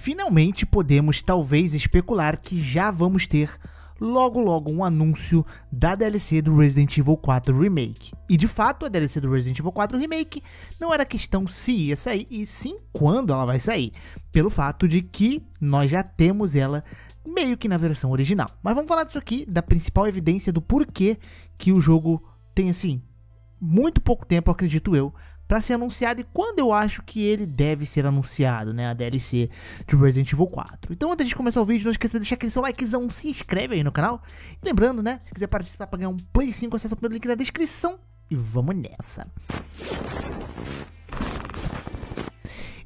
Finalmente podemos talvez especular que já vamos ter logo logo um anúncio da DLC do Resident Evil 4 Remake. E de fato, a DLC do Resident Evil 4 Remake não era questão se ia sair e sim quando ela vai sair, pelo fato de que nós já temos ela meio que na versão original. Mas vamos falar disso aqui, da principal evidência do porquê que o jogo tem assim muito pouco tempo, acredito eu, para ser anunciado e quando eu acho que ele deve ser anunciado, né? A DLC de Resident Evil 4. Então, antes de começar o vídeo, não esqueça de deixar aquele seu likezão, se inscreve aí no canal. E lembrando, né? Se quiser participar para ganhar um Play 5, acessa o primeiro link na descrição. E vamos nessa.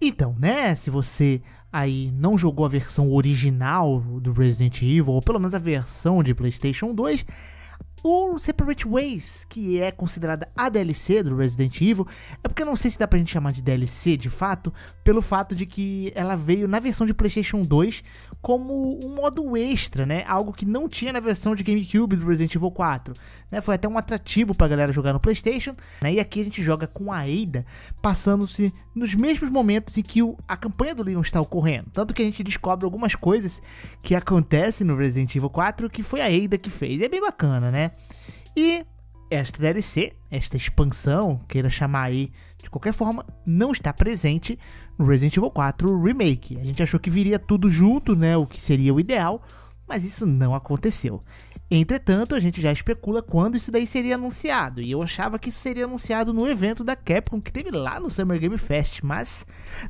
Então, né? Se você aí não jogou a versão original do Resident Evil, ou pelo menos a versão de PlayStation 2 o Separate Ways, que é considerada a DLC do Resident Evil, é porque eu não sei se dá pra gente chamar de DLC de fato, pelo fato de que ela veio na versão de PlayStation 2 como um modo extra, né? Algo que não tinha na versão de GameCube do Resident Evil 4. Né? Foi até um atrativo pra galera jogar no PlayStation. Né? E aqui a gente joga com a Ada, passando-se nos mesmos momentos em que o, a campanha do Leon está ocorrendo. Tanto que a gente descobre algumas coisas que acontecem no Resident Evil 4 que foi a Ada que fez. É bem bacana, né? E esta DLC, esta expansão, queira chamar aí de qualquer forma, não está presente no Resident Evil 4 Remake. A gente achou que viria tudo junto, né, o que seria o ideal, mas isso não aconteceu. Entretanto, a gente já especula quando isso daí seria anunciado, e eu achava que isso seria anunciado no evento da Capcom que teve lá no Summer Game Fest, mas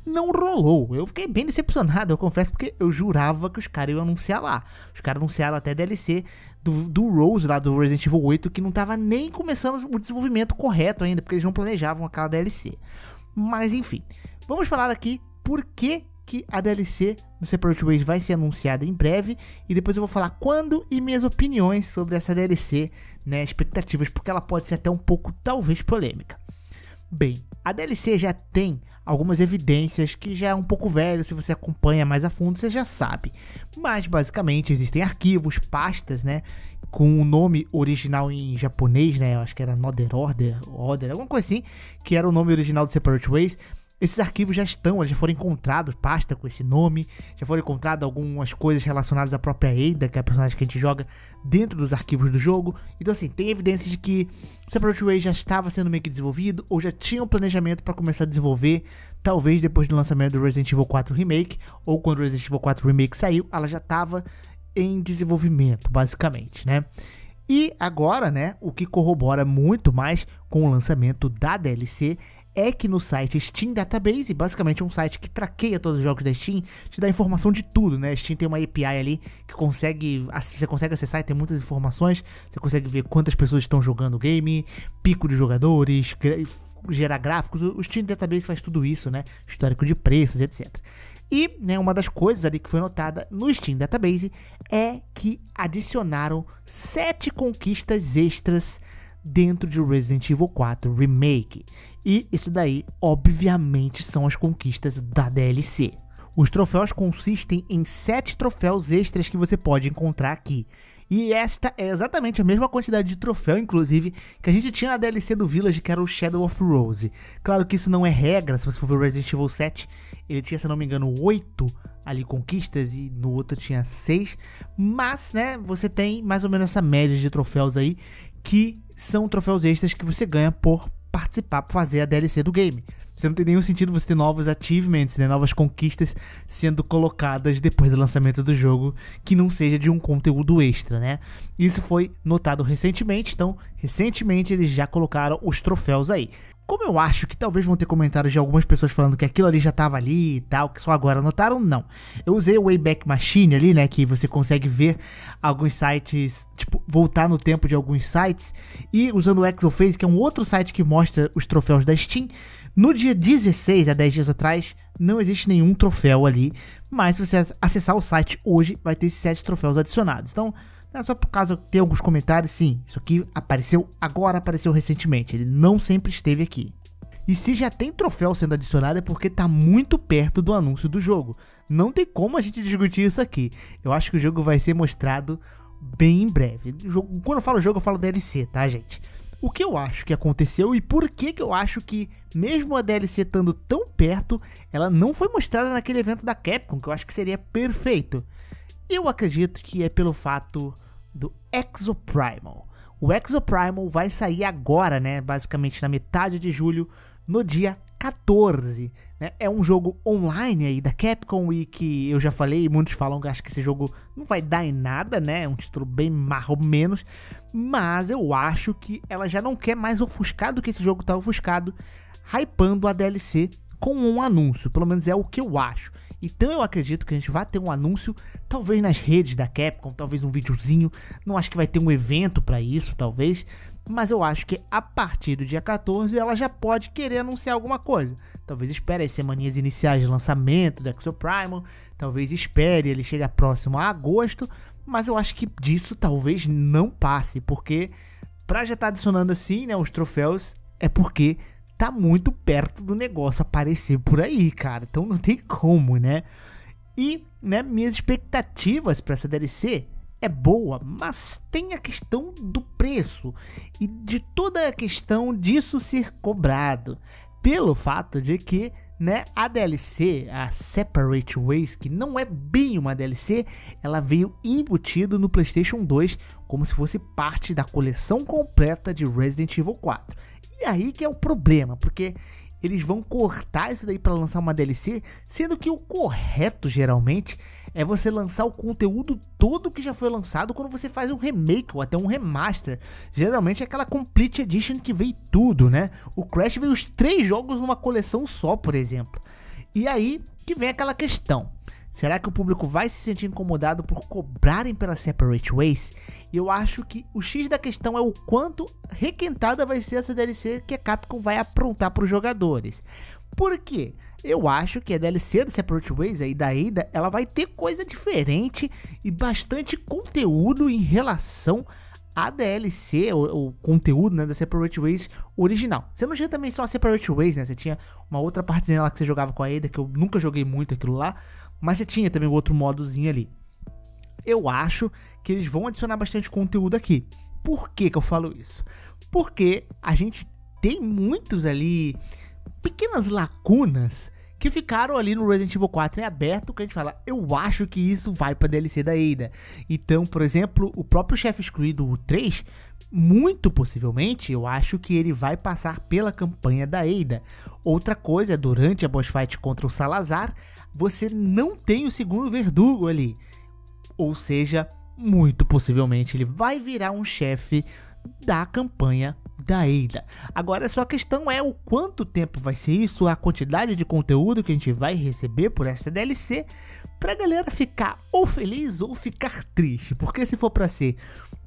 não rolou. Eu fiquei bem decepcionado, eu confesso, porque eu jurava que os caras iam anunciar lá. Os caras anunciaram até DLC do, do Rose lá do Resident Evil 8, que não tava nem começando o desenvolvimento correto ainda, porque eles não planejavam aquela DLC. Mas enfim, vamos falar aqui por que, que a DLC no Separate Ways vai ser anunciada em breve. E depois eu vou falar quando e minhas opiniões sobre essa DLC, né? Expectativas, porque ela pode ser até um pouco, talvez, polêmica. Bem, a DLC já tem algumas evidências que já é um pouco velho, se você acompanha mais a fundo, você já sabe. Mas basicamente existem arquivos, pastas, né? Com o nome original em japonês, né? Eu acho que era Nother Order, Order, alguma coisa assim, que era o nome original do Separate Ways esses arquivos já estão, já foram encontrados, pasta com esse nome, já foram encontradas algumas coisas relacionadas à própria Ada, que é a personagem que a gente joga, dentro dos arquivos do jogo. Então, assim, tem evidências de que Separate Way já estava sendo meio que desenvolvido, ou já tinha um planejamento para começar a desenvolver, talvez depois do lançamento do Resident Evil 4 Remake, ou quando o Resident Evil 4 Remake saiu, ela já estava em desenvolvimento, basicamente, né? E agora, né, o que corrobora muito mais com o lançamento da DLC é que no site Steam Database, basicamente um site que traqueia todos os jogos da Steam, te dá informação de tudo, né? A Steam tem uma API ali que consegue, você consegue acessar e tem muitas informações, você consegue ver quantas pessoas estão jogando o game, pico de jogadores, gerar gráficos, o Steam Database faz tudo isso, né? Histórico de preços, etc. E né, uma das coisas ali que foi notada no Steam Database é que adicionaram sete conquistas extras dentro de Resident Evil 4 Remake. E isso daí, obviamente, são as conquistas da DLC. Os troféus consistem em 7 troféus extras que você pode encontrar aqui. E esta é exatamente a mesma quantidade de troféu, inclusive, que a gente tinha na DLC do Village, que era o Shadow of Rose. Claro que isso não é regra, se você for ver o Resident Evil 7, ele tinha, se não me engano, 8 ali conquistas e no outro tinha 6. Mas, né, você tem mais ou menos essa média de troféus aí, que são troféus extras que você ganha por participar para fazer a DLC do game. Você não tem nenhum sentido você ter novos achievements, né, novas conquistas sendo colocadas depois do lançamento do jogo que não seja de um conteúdo extra, né? Isso foi notado recentemente, então recentemente eles já colocaram os troféus aí. Como eu acho que talvez vão ter comentários de algumas pessoas falando que aquilo ali já estava ali e tal, que só agora notaram, não. Eu usei o Wayback Machine ali, né, que você consegue ver alguns sites, tipo, voltar no tempo de alguns sites, e usando o Exoface, que é um outro site que mostra os troféus da Steam, no dia 16, há 10 dias atrás, não existe nenhum troféu ali, mas se você acessar o site hoje, vai ter 7 troféus adicionados. Então, é só por causa de alguns comentários, sim, isso aqui apareceu agora, apareceu recentemente, ele não sempre esteve aqui. E se já tem troféu sendo adicionado é porque tá muito perto do anúncio do jogo. Não tem como a gente discutir isso aqui. Eu acho que o jogo vai ser mostrado bem em breve. quando eu falo jogo, eu falo DLC, tá, gente? O que eu acho que aconteceu e por que, que eu acho que, mesmo a DLC estando tão perto, ela não foi mostrada naquele evento da Capcom, que eu acho que seria perfeito. Eu acredito que é pelo fato do Exoprimal. O Exoprimal vai sair agora, né? Basicamente na metade de julho, no dia 14. Né? É um jogo online aí da Capcom e que eu já falei, muitos falam que acho que esse jogo não vai dar em nada, né? É um título bem marro menos, mas eu acho que ela já não quer mais ofuscar do que esse jogo tá ofuscado, hypando a DLC com um anúncio, pelo menos é o que eu acho. Então eu acredito que a gente vai ter um anúncio, talvez nas redes da Capcom, talvez um videozinho. Não acho que vai ter um evento para isso, talvez. Mas eu acho que a partir do dia 14 ela já pode querer anunciar alguma coisa. Talvez espere as semaninhas iniciais de lançamento do Exo Primal, talvez espere ele chegar próximo a agosto, mas eu acho que disso talvez não passe, porque para já estar tá adicionando assim, né, os troféus é porque tá muito perto do negócio aparecer por aí, cara. Então não tem como, né? E, né, minhas expectativas para essa DLC é boa, mas tem a questão do preço e de toda a questão disso ser cobrado, pelo fato de que, né, a DLC, a Separate Ways, que não é bem uma DLC, ela veio embutido no PlayStation 2 como se fosse parte da coleção completa de Resident Evil 4. E aí que é o problema, porque eles vão cortar isso daí para lançar uma DLC, sendo que o correto geralmente é você lançar o conteúdo todo que já foi lançado quando você faz um remake ou até um remaster. Geralmente é aquela Complete Edition que veio tudo, né? O Crash veio os três jogos numa coleção só, por exemplo. E aí que vem aquela questão. Será que o público vai se sentir incomodado por cobrarem pela Separate Ways? Eu acho que o X da questão é o quanto requentada vai ser essa DLC que a Capcom vai aprontar para os jogadores. Por quê? Eu acho que a DLC da Separate Ways aí da Ada, ela vai ter coisa diferente e bastante conteúdo em relação a DLC, o, o conteúdo né, da Separate Ways original. Você não tinha também só a Separate Ways, né? Você tinha uma outra partezinha lá que você jogava com a Ada, que eu nunca joguei muito aquilo lá, mas você tinha também outro modozinho ali. Eu acho que eles vão adicionar bastante conteúdo aqui. Por que, que eu falo isso? Porque a gente tem muitos ali pequenas lacunas que ficaram ali no Resident Evil 4 em aberto, que a gente fala, eu acho que isso vai pra DLC da Ada. Né? Então, por exemplo, o próprio chefe excluído, o 3, muito possivelmente, eu acho que ele vai passar pela campanha da Ada. Né? Outra coisa, durante a boss fight contra o Salazar, você não tem o segundo verdugo ali. Ou seja, muito possivelmente ele vai virar um chefe da campanha da ilha. Agora, só a questão é o quanto tempo vai ser isso, a quantidade de conteúdo que a gente vai receber por essa DLC, pra galera ficar ou feliz ou ficar triste, porque se for para ser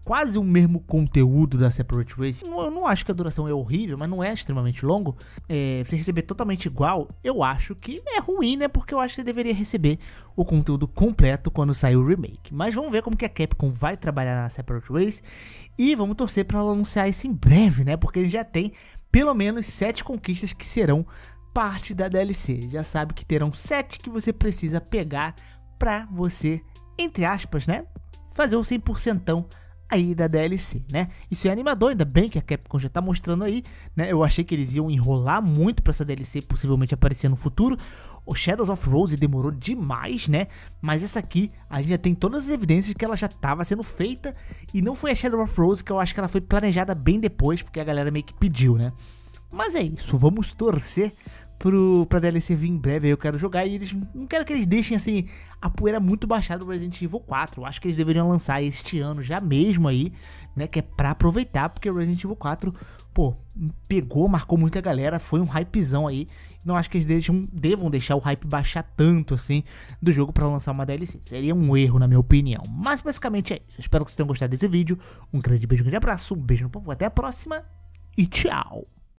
quase o mesmo conteúdo da Separate Ways, eu não acho que a duração é horrível, mas não é extremamente longo, é, você receber totalmente igual, eu acho que é ruim, né? Porque eu acho que você deveria receber o conteúdo completo quando sair o remake. Mas vamos ver como que a Capcom vai trabalhar na Separate Ways e vamos torcer para ela anunciar isso em breve, né? Porque ele já tem pelo menos sete conquistas que serão parte da DLC. Já sabe que terão sete que você precisa pegar para você, entre aspas, né, fazer o 100% aí da DLC, né? Isso é animador, ainda bem que a Capcom já tá mostrando aí, né? Eu achei que eles iam enrolar muito para essa DLC possivelmente aparecer no futuro. O Shadows of Rose demorou demais, né? Mas essa aqui, a gente já tem todas as evidências que ela já tava sendo feita e não foi a Shadows of Rose que eu acho que ela foi planejada bem depois, porque a galera meio que pediu, né? Mas é isso, vamos torcer pro, pra DLC vir em breve, eu quero jogar. E eles não quero que eles deixem assim a poeira muito baixada do Resident Evil 4. Eu acho que eles deveriam lançar este ano já mesmo aí, né? Que é pra aproveitar, porque o Resident Evil 4, pô, pegou, marcou muita galera, foi um hypezão aí. Não acho que eles deixam, devam deixar o hype baixar tanto assim do jogo para lançar uma DLC. Seria um erro, na minha opinião. Mas basicamente é isso. espero que vocês tenham gostado desse vídeo. Um grande beijo, um grande abraço, um beijo no papo, até a próxima e tchau!